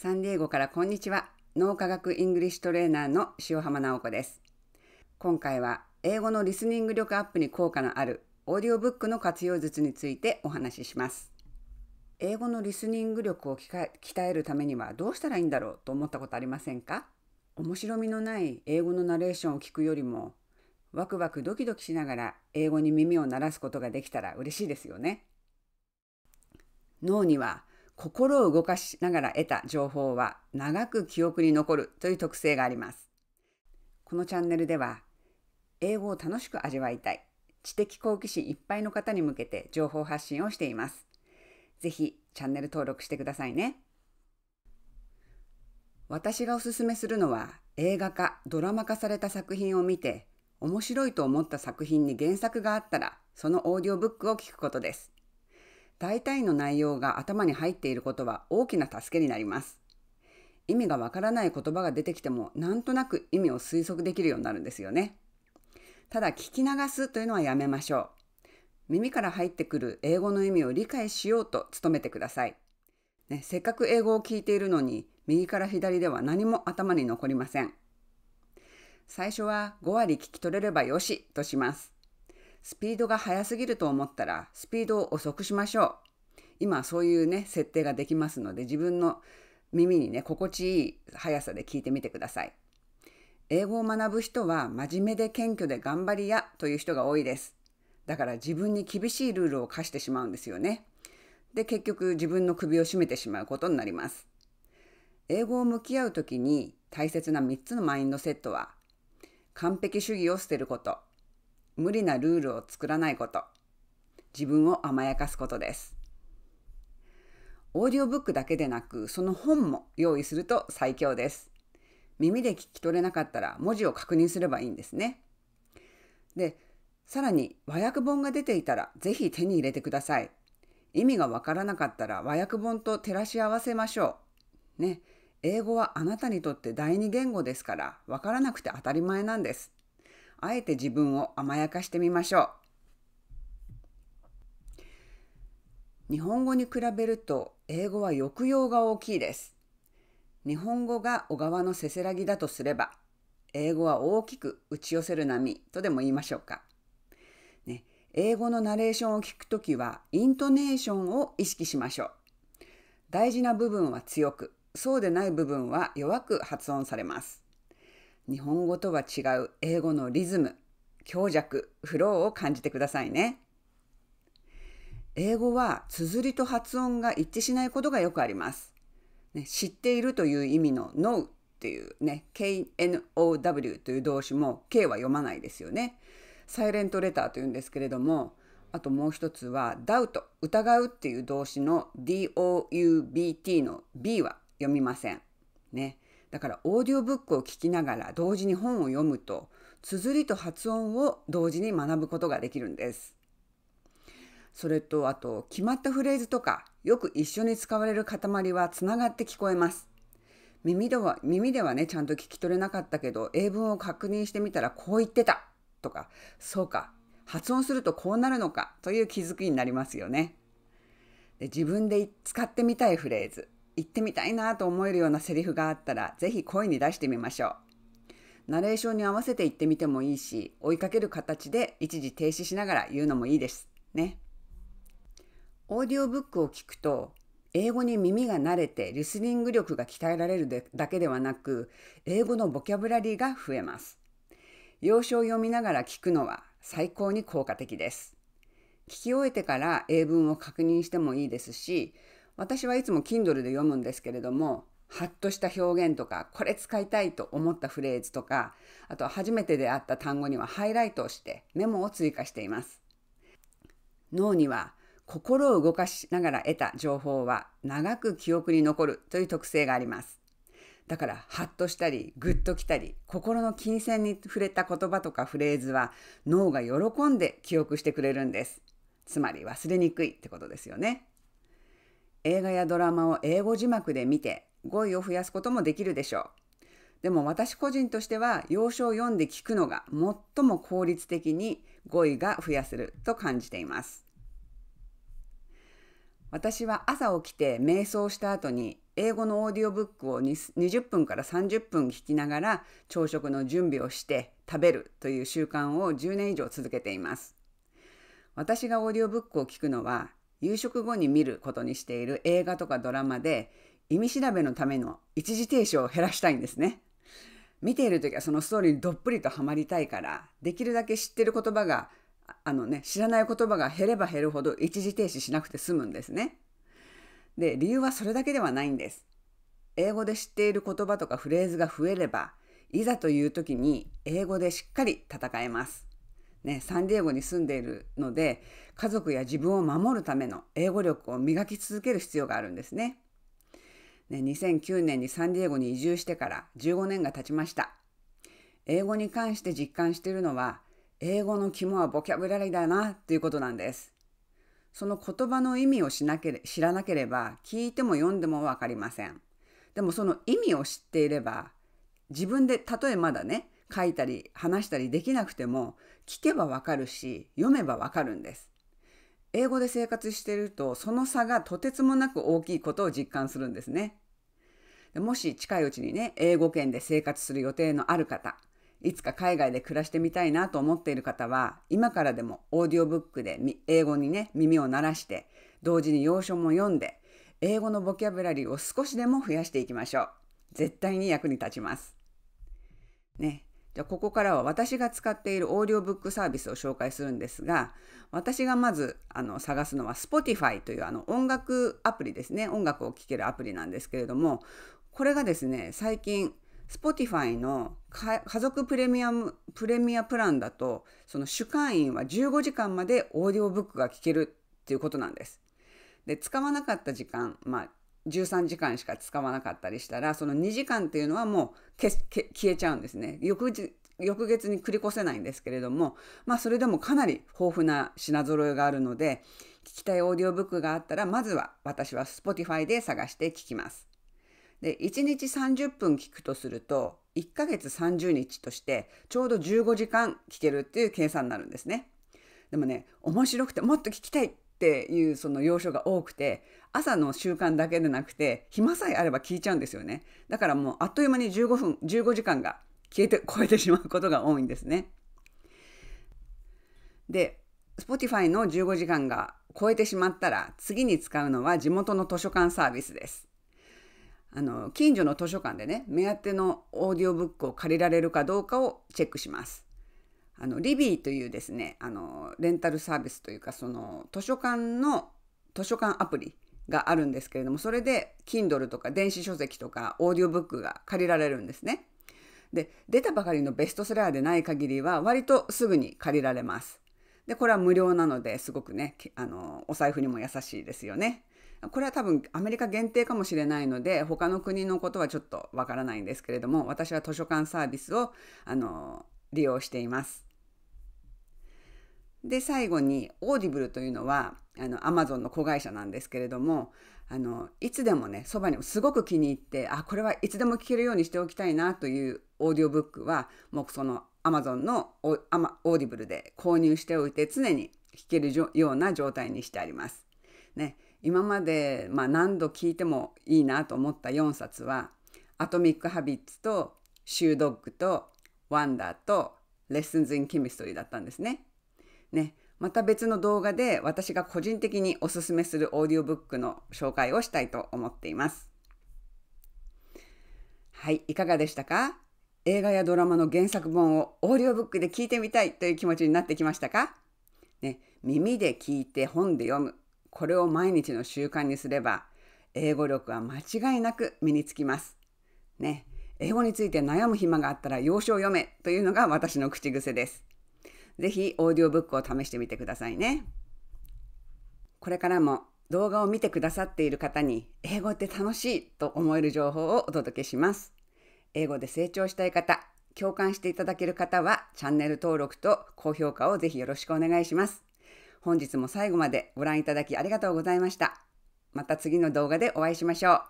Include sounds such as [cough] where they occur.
サンディエゴからこんにちは脳科学イングリッシュトレーナーの塩浜直子です今回は英語のリスニング力アップに効果のあるオーディオブックの活用術についてお話しします英語のリスニング力を鍛えるためにはどうしたらいいんだろうと思ったことありませんか面白みのない英語のナレーションを聞くよりもワクワクドキドキしながら英語に耳を鳴らすことができたら嬉しいですよね脳には心を動かしながら得た情報は長く記憶に残るという特性があります。このチャンネルでは、英語を楽しく味わいたい、知的好奇心いっぱいの方に向けて情報発信をしています。ぜひチャンネル登録してくださいね。私がおすすめするのは映画化、ドラマ化された作品を見て面白いと思った作品に原作があったらそのオーディオブックを聞くことです。大体の内容が頭に入っていることは大きな助けになります。意味がわからない言葉が出てきてもなんとなく意味を推測できるようになるんですよね。ただ聞き流すというのはやめましょう。耳から入ってくる英語の意味を理解しようと努めてください。ね、せっかく英語を聞いているのに右から左では何も頭に残りません。最初は5割聞き取れればよしとします。スピードが速すぎると思ったらスピードを遅くしましょう。今そういうね設定ができますので自分の耳にね心地いい速さで聞いてみてください。英語を学ぶ人は真面目で謙虚で頑張り屋という人が多いです。だから自分に厳しいルールを課してしまうんですよね。で結局自分の首を絞めてしまうことになります。英語を向き合う時に大切な3つのマインドセットは完璧主義を捨てること無理なルールを作らないこと自分を甘やかすことですオーディオブックだけでなくその本も用意すると最強です耳で聞き取れなかったら文字を確認すればいいんですねでさらに和訳本が出ていたら是非手に入れてください意味がわからなかったら和訳本と照らし合わせましょうね英語はあなたにとって第二言語ですからわからなくて当たり前なんですあえて自分を甘やかしてみましょう。日本語に比べると英語は抑揚が大きいです。日本語が小川のせせらぎだとすれば、英語は大きく打ち寄せる波とでも言いましょうか。ね、英語のナレーションを聞くときは、イントネーションを意識しましょう。大事な部分は強く、そうでない部分は弱く発音されます。日本語とは違う英語のリズム、強弱、フローを感じてくださいね。英語は綴りと発音が一致しないことがよくあります。ね、知っているという意味の know っていうね、KNOW という動詞も K は読まないですよね。サイレントレターというんですけれども、あともう一つは doubt、疑うっていう動詞の DOUBT の B は読みません。ね。だからオーディオブックを聞きながら同時に本を読むと綴りと発音を同時に学ぶことができるんです。それとあと決まったフレーズとかよく一緒に使われる塊はつながって聞こえます。耳では耳ではねちゃんと聞き取れなかったけど英文を確認してみたらこう言ってたとかそうか発音するとこうなるのかという気づきになりますよね。で自分で使ってみたいフレーズ言ってみたいなと思えるようなセリフがあったら、ぜひ声に出してみましょう。ナレーションに合わせて言ってみてもいいし、追いかける形で一時停止しながら言うのもいいです。ね。オーディオブックを聞くと、英語に耳が慣れてリスニング力が鍛えられるだけではなく、英語のボキャブラリーが増えます。要所を読みながら聞くのは最高に効果的です。聞き終えてから英文を確認してもいいですし、私はいつも Kindle で読むんですけれどもハッとした表現とかこれ使いたいと思ったフレーズとかあと初めて出会った単語にはハイライトをしてメモを追加しています脳には心を動かしながら得た情報は長く記憶に残るという特性がありますだからハッとしたりグッときたり心の金銭に触れた言葉とかフレーズは脳が喜んで記憶してくれるんですつまり忘れにくいってことですよね映画やドラマを英語字幕で見て語彙を増やすこともできるでしょう。でも私個人としては要書を読んで聞くのが最も効率的に語彙が増やせると感じています。私は朝起きて瞑想した後に英語のオーディオブックを20分から30分聞きながら朝食の準備をして食べるという習慣を10年以上続けています。私がオーディオブックを聞くのは夕食後に見ることにしている映画とかドラマで意味調べのための一時停止を減らしたいんですね。見ている時はそのストーリーにどっぷりとハまりたいからできるだけ知ってる言葉があのね知らない言葉が減れば減るほど一時停止しなくて済むんですね。で理由はそれだけではないんです。英語で知っている言葉とかフレーズが増えればいざという時に英語でしっかり戦えます。ね、サンディエゴに住んでいるので家族や自分を守るための英語力を磨き続ける必要があるんですね。ね2009年にサンディエゴに移住してから15年が経ちました。英語に関して実感しているのは英語の肝はボキャブラリーだなということなんです。その言葉の意味をしなけれ知らなければ聞いても読んでもわかりません。でもその意味を知っていれば自分でたとえまだね書いたり話したりできなくても聞けばわかるし読めばわかるんです。英語で生活しているとその差がとてつもなく大きいことを実感するんですね。もし近いうちにね英語圏で生活する予定のある方いつか海外で暮らしてみたいなと思っている方は今からでもオーディオブックで英語にね耳を鳴らして同時に洋書も読んで英語のボキャブラリーを少しでも増やしていきましょう。絶対に役に立ちます。ね、じゃあここからは私が使っているオーディオブックサービスを紹介するんですが私がまずあの探すのは Spotify というあの音楽アプリですね音楽を聴けるアプリなんですけれどもこれがですね最近 Spotify の家族プレミアムプレミアプランだとその主会員は15時間までオーディオブックが聴けるっていうことなんです。で使わなかった時間、まあ、13時間しか使わなかったりしたらその2時間っていうのはもう消えちゃうんですね翌翌月に繰り越せないんですけれどもまあそれでもかなり豊富な品揃えがあるので聞きたいオーディオブックがあったらまずは私は Spotify で探して聞きます。で1日30分聞くとすると1ヶ月30日としてちょうど15時間聞けるっていう計算になるんですね。でもね面白くてもっと聞きたいっていうその要所が多くて朝の習慣だけでなくて暇さえあれば聞いちゃうんですよねだからもうあっという間に15分15時間が消えて [laughs] 超えてしまうことが多いんですねで Spotify の15時間が超えてしまったら次に使うのは地元の図書館サービスですあの近所の図書館でね目当てのオーディオブックを借りられるかどうかをチェックしますあのリビーというですねあのレンタルサービスというかその図書館の図書館アプリがあるんですけれどもそれで Kindle とか電子書籍とかオーディオブックが借りられるんですね。で出たばかりのベストセラーでない限りは割とすぐに借りられます。でこれは無料なのですごくねあのお財布にも優しいですよね。これは多分アメリカ限定かもしれないので他の国のことはちょっとわからないんですけれども私は図書館サービスをあの利用しています。で最後にオーディブルというのはあの Amazon の子会社なんですけれどもあのいつでもねそばにもすごく気に入ってあこれはいつでも聞けるようにしておきたいなというオーディオブックはもうその Amazon のオーディブルで購入しておいて常に聞けるような状態にしてあります。ね、今まで、まあ、何度聞いてもいいなと思った4冊は「アトミック・ハビッツ」と「シュードッグ」と「ワンダー」と「レッスンズ・イン・キミストリー」だったんですね。ね、また別の動画で私が個人的におすすめするオーディオブックの紹介をしたいと思っています。はい、いかがでしたか映画やドラマの原作本をオーディオブックで聞いてみたいという気持ちになってきましたかね、耳で聞いて本で読む。これを毎日の習慣にすれば、英語力は間違いなく身につきます。ね、英語について悩む暇があったら要所を読めというのが私の口癖です。ぜひオーディオブックを試してみてくださいね。これからも動画を見てくださっている方に英語って楽しいと思える情報をお届けします。英語で成長したい方、共感していただける方はチャンネル登録と高評価をぜひよろしくお願いします。本日も最後までご覧いただきありがとうございました。また次の動画でお会いしましょう。